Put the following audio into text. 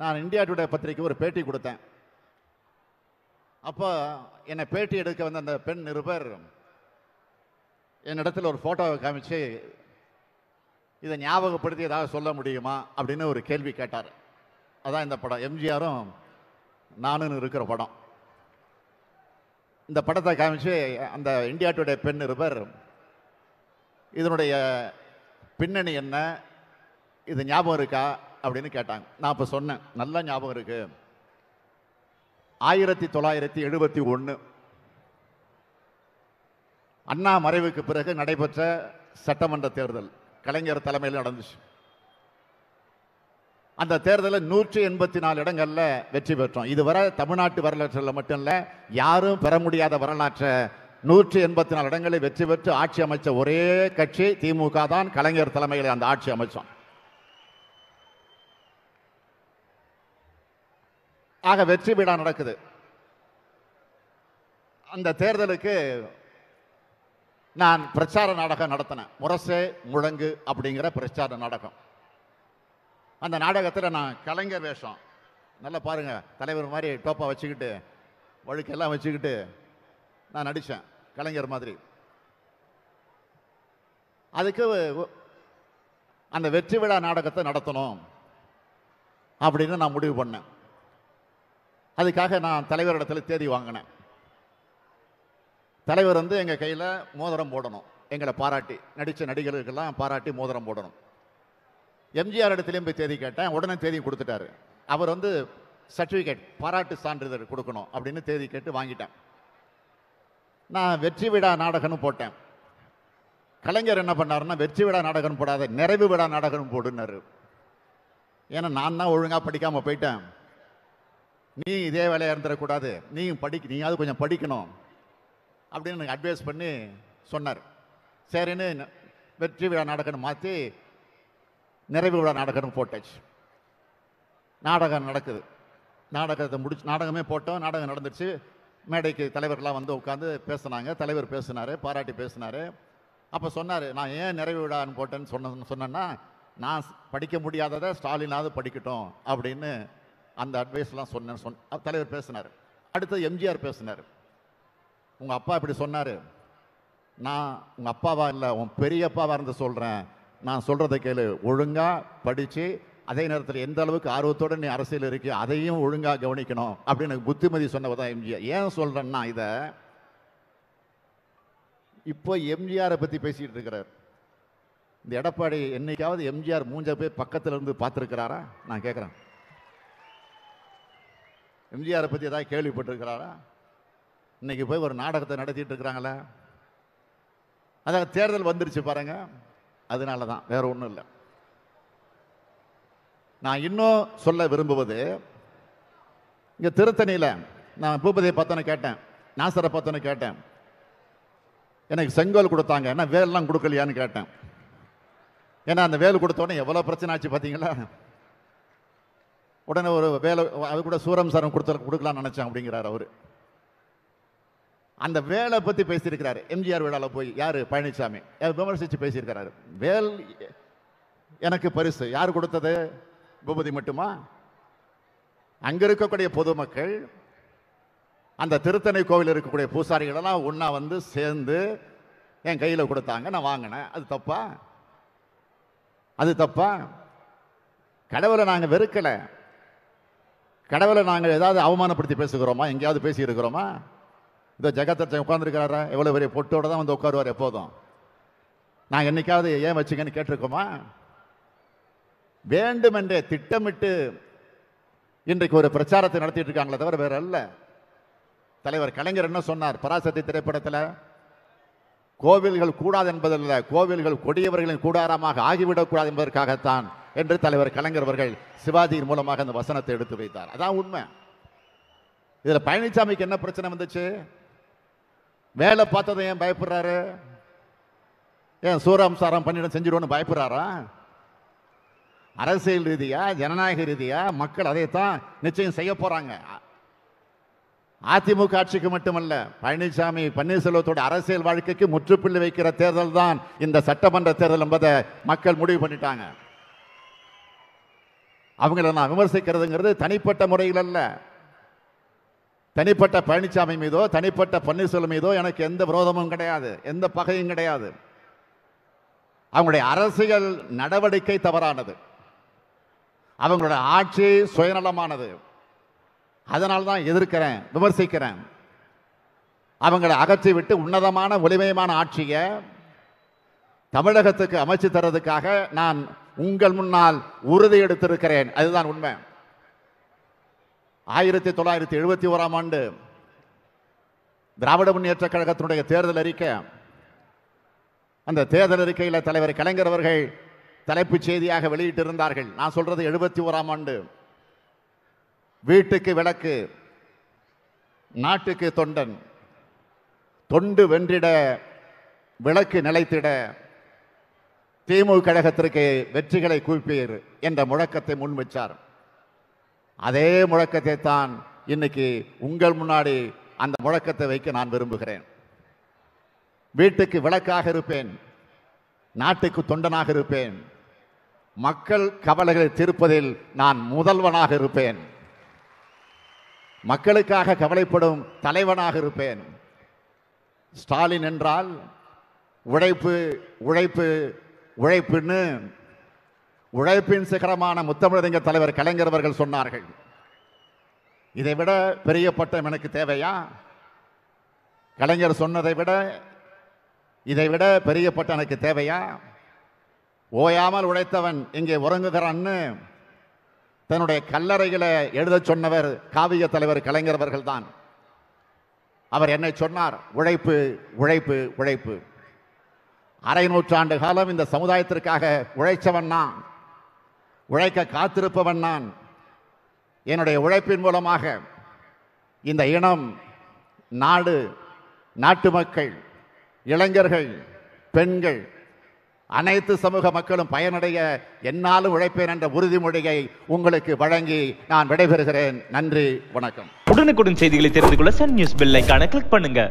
நான் India today பத்திரிக்கை ஒரு பேட்டி கொடுத்தேன் அப்போ என்னை பேட்டி எடுக்க வந்த அந்த பெண் நிருபர் என்னிடத்தில் ஒரு ஃபோட்டோவை காமிச்சு இதை ஞாபகப்படுத்தி ஏதாவது சொல்ல முடியுமா அப்படின்னு ஒரு கேள்வி கேட்டார் அதான் இந்த படம் எம்ஜிஆரும் நானும் இருக்கிற படம் இந்த படத்தை காமிச்சு அந்த இந்தியா டுடே பெண் நிருபர் இதனுடைய பின்னணி என்ன இது ஞாபகம் இருக்கா அப்படின்னு கேட்டாங்க நான் இப்போ சொன்னேன் நல்லா ஞாபகம் இருக்கு ஆயிரத்தி தொள்ளாயிரத்தி எழுபத்தி ஒன்று அண்ணா மறைவுக்கு பிறகு நடைபெற்ற சட்டமன்ற தேர்தல் கலைஞர் தலைமையில் நடந்துச்சு அந்த தேர்தலில் நூற்றி எண்பத்தி நாலு இடங்களில் வெற்றி பெற்றோம் இதுவரை தமிழ்நாட்டு வரலாற்றில் மட்டும் இல்லை யாரும் பெற முடியாத வரலாற்றை நூற்றி எண்பத்தி நாலு இடங்களில் வெற்றி பெற்று ஆட்சி அமைச்ச ஒரே கட்சி திமுக தான் கலைஞர் தலைமையில் அந்த ஆட்சி அமைச்சோம் ஆக வெற்றி விழா நடக்குது அந்த தேர்தலுக்கு நான் பிரச்சார நாடகம் நடத்தினேன் முரசே முழங்கு அப்படிங்கிற பிரச்சார நாடகம் அந்த நாடகத்தில் நான் கலைஞர் வேஷம் நல்லா பாருங்கள் தலைவர் மாதிரி டோப்பாக வச்சுக்கிட்டு வழுக்கெல்லாம் வச்சுக்கிட்டு நான் நடித்தேன் கலைஞர் மாதிரி அதுக்கு அந்த வெற்றி விழா நாடகத்தை நடத்தணும் அப்படின்னு நான் முடிவு பண்ணேன் அதுக்காக நான் தலைவரிடத்தில் தேதி வாங்கினேன் தலைவர் வந்து எங்கள் கையில் மோதிரம் போடணும் எங்களை பாராட்டி நடித்த நடிகர்களுக்கெல்லாம் பாராட்டி மோதிரம் போடணும் எம்ஜிஆர் இடத்துலையும் போய் தேதி கேட்டேன் உடனே தேதி கொடுத்துட்டாரு அவர் வந்து சர்டிஃபிகேட் பாராட்டு சான்றிதழ் கொடுக்கணும் அப்படின்னு தேதி கேட்டு வாங்கிட்டேன் நான் வெற்றி விழா நாடகம்னு போட்டேன் கலைஞர் என்ன பண்ணாருன்னா வெற்றி விழா நாடகம் போடாத நிறைவு விழா நாடகம் போடுனாரு ஏன்னா நான் தான் ஒழுங்காக படிக்காமல் போயிட்டேன் நீ இதே வேலையாக இருந்துடக்கூடாது நீயும் படிக்க நீயாவது கொஞ்சம் படிக்கணும் அப்படின்னு எனக்கு அட்வைஸ் பண்ணி சொன்னார் சரின்னு வெற்றி விழா நாடகம்னு மாற்றி நிறைவு விழா நாடகம்னு போட்டாச்சு நாடகம் நடக்குது நாடகத்தை முடிச்சு நாடகமே போட்டோம் நாடகம் நடந்துச்சு மேடைக்கு தலைவர்லாம் வந்து உட்காந்து பேசினாங்க தலைவர் பேசினார் பாராட்டி பேசினார் அப்போ சொன்னார் நான் ஏன் நிறைவு விழான்னு போட்டேன்னு சொன்ன சொன்னேன்னா நான் படிக்க முடியாததை ஸ்டாலினாவது படிக்கட்டும் அப்படின்னு அந்த அட்வைஸ்லாம் சொன்னேன்னு சொன்ன தலைவர் பேசினார் அடுத்தது எம்ஜிஆர் பேசினார் உங்கள் அப்பா இப்படி சொன்னார் நான் உங்கள் அப்பாவா இல்லை உன் பெரியப்பாவாக இருந்து சொல்கிறேன் நான் சொல்கிறத கேளு ஒழுங்காக படித்து அதே நேரத்தில் எந்த அளவுக்கு ஆர்வத்தோடு நீ அரசியல் இருக்கு அதையும் ஒழுங்காக கவனிக்கணும் அப்படின்னு எனக்கு புத்திமதி சொன்னவர் தான் எம்ஜிஆர் ஏன் சொல்கிறேன்னா இதை இப்போ எம்ஜிஆரை பற்றி பேசிகிட்டு இருக்கிறார் இந்த எடப்பாடி என்னைக்காவது எம்ஜிஆர் மூஞ்ச போய் பக்கத்தில் இருந்து பார்த்துருக்கிறாரா நான் கேட்குறேன் எம்ஜிஆரை பற்றி ஏதாவது கேள்விப்பட்டிருக்கிறாரா இன்றைக்கி போய் ஒரு நாடகத்தை நடத்திட்டு இருக்கிறாங்களே அதான் தேர்தல் வந்துருச்சு பாருங்க அதனால தான் வேற ஒன்றும் இல்லை நான் இன்னும் சொல்ல விரும்புவது இங்கே திருத்தணியில் நான் பூபதியை பார்த்தோன்னு கேட்டேன் நாசரை பார்த்தோன்னு கேட்டேன் எனக்கு செங்கோல் கொடுத்தாங்க ஏன்னா வேலெலாம் கொடுக்கலையான்னு கேட்டேன் ஏன்னா அந்த வேல் கொடுத்தோடனே எவ்வளோ பிரச்சனை ஆச்சு பார்த்தீங்களா உடனே ஒரு வேலை அது கூட சூரம் சாரம் கொடுத்து கொடுக்கலாம்னு நினச்சேன் அப்படிங்கிறார் அவர் அந்த வேலை பற்றி பேசியிருக்கிறாரு எம்ஜிஆர் வேளாவில் போய் யார் பழனிசாமி விமர்சித்து பேசியிருக்கிறாரு வேல் எனக்கு பரிசு யார் கொடுத்தது பூபதி மட்டுமா அங்கே இருக்கக்கூடிய பொதுமக்கள் அந்த திருத்தணி கோவில் இருக்கக்கூடிய பூசாரிகளெல்லாம் ஒன்றா வந்து சேர்ந்து என் கையில் கொடுத்தாங்க நான் வாங்கினேன் அது தப்பா அது தப்பா கடவுளை நாங்கள் வெறுக்கலை கடவுளை நாங்கள் ஏதாவது அவமானப்படுத்தி பேசுகிறோமா எங்கேயாவது பேசியிருக்கிறோமா இந்த ஜெகத்தச்சன் உட்காந்துருக்கிறாரா எவ்வளோ பெரிய பொட்டோடு தான் வந்து உட்காருவார் எப்போதும் நான் என்னைக்காவது ஏன் வச்சுங்கன்னு கேட்டிருக்கோமா வேண்டுமென்றே திட்டமிட்டு இன்றைக்கு ஒரு பிரச்சாரத்தை நடத்திட்டு இருக்காங்களே தவிர வேற அல்ல தலைவர் கலைஞர் என்ன சொன்னார் பராசக்தி திரைப்படத்தில் கோவில்கள் கூடாது என்பதல்ல கோவில்கள் கொடியவர்களின் கூடாரமாக ஆகிவிடக்கூடாது என்பதற்காகத்தான் என்று தலைவர் கலைஞர் அவர்கள் சிவாஜியின் மூலமாக அந்த வசனத்தை எடுத்து வைத்தார் அதான் உண்மை இதில் பழனிசாமிக்கு என்ன பிரச்சனை வந்துச்சு வேலை பார்த்ததை ஏன் பயப்படுறாரு ஏன் சூரம்சாரம் பண்ணிடம் செஞ்சிடும்னு பயப்படுறாரா அரசியல் ரீதியாக ஜனநாயக ரீதியாக மக்கள் அதைத்தான் நிச்சயம் செய்ய போகிறாங்க அதிமுக ஆட்சிக்கு மட்டுமல்ல பழனிசாமி பன்னீர்செல்வத்தோட அரசியல் வாழ்க்கைக்கு முற்றுப்புள்ளி வைக்கிற தேர்தல் தான் இந்த சட்டமன்ற தேர்தல் என்பதை மக்கள் முடிவு பண்ணிட்டாங்க அவங்கள நான் விமர்சிக்கிறதுங்கிறது தனிப்பட்ட முறையில் அல்ல தனிப்பட்ட பழனிசாமி மீதோ தனிப்பட்ட பன்னீர்செல்வம் மீதோ எனக்கு எந்த விரோதமும் கிடையாது எந்த பகையும் கிடையாது அவங்களுடைய அரசியல் நடவடிக்கை தவறானது அவங்களோட ஆட்சி சுயநலமானது அதனால தான் எதிர்க்கிறேன் விமர்சிக்கிறேன் அவங்களை அகற்றி விட்டு உன்னதமான ஒளிமயமான ஆட்சியை தமிழகத்துக்கு அமைச்சு தரதுக்காக நான் உங்கள் முன்னால் உறுதி எடுத்திருக்கிறேன் அதுதான் உண்மை ஆயிரத்தி தொள்ளாயிரத்தி எழுபத்தி ஓராம் ஆண்டு திராவிட முன்னேற்ற கழகத்தினுடைய தேர்தல் அறிக்கை அந்த தேர்தல் அறிக்கையில் தலைவர் கலைஞர் அவர்கள் தலைப்புச் செய்தியாக வெளியிட்டிருந்தார்கள் நான் சொல்றது எழுபத்தி ஓராம் ஆண்டு வீட்டுக்கு விளக்கு நாட்டுக்கு தொண்டன் தொண்டு வென்றிட விளக்கு நிலைத்திட திமுக கழகத்திற்கு வெற்றிகளை குவிப்பீர் என்ற முழக்கத்தை வச்சார் அதே முழக்கத்தை தான் இன்னைக்கு உங்கள் முன்னாடி அந்த முழக்கத்தை வைக்க நான் விரும்புகிறேன் வீட்டுக்கு விளக்காக இருப்பேன் நாட்டுக்கு தொண்டனாக இருப்பேன் மக்கள் கவலைகளை தீர்ப்பதில் நான் முதல்வனாக இருப்பேன் மக்களுக்காக கவலைப்படும் தலைவனாக இருப்பேன் ஸ்டாலின் என்றால் உழைப்பு உழைப்பு உழைப்புன்னு உழைப்பின் சிகரமான முத்தமிழறிஞர் தலைவர் கலைஞர் அவர்கள் சொன்னார்கள் இதை விட பெரிய பட்டம் எனக்கு தேவையா கலைஞர் சொன்னதை விட இதை விட பெரிய பட்டம் எனக்கு தேவையா ஓயாமல் உழைத்தவன் இங்கே உறங்குகிறான்னு தன்னுடைய கல்லறைகளை எழுத சொன்னவர் காவிய தலைவர் கலைஞர் தான் அவர் என்னை சொன்னார் உழைப்பு உழைப்பு உழைப்பு அரை நூற்றாண்டு காலம் இந்த சமுதாயத்திற்காக உழைச்சவன் நான் உழைக்க காத்திருப்பவன் நான் என்னுடைய உழைப்பின் மூலமாக இந்த இனம் நாடு நாட்டு மக்கள் இளைஞர்கள் பெண்கள் அனைத்து சமூக மக்களும் பயனடைய என்னாலும் உழைப்பேன் என்ற உறுதிமொழியை உங்களுக்கு வழங்கி நான் விடைபெறுகிறேன் நன்றி வணக்கம் உடனுக்குடன் செய்திகளை தெரிந்து கொள்ள சன் நியூஸ் பில்லை கிளிக் பண்ணுங்க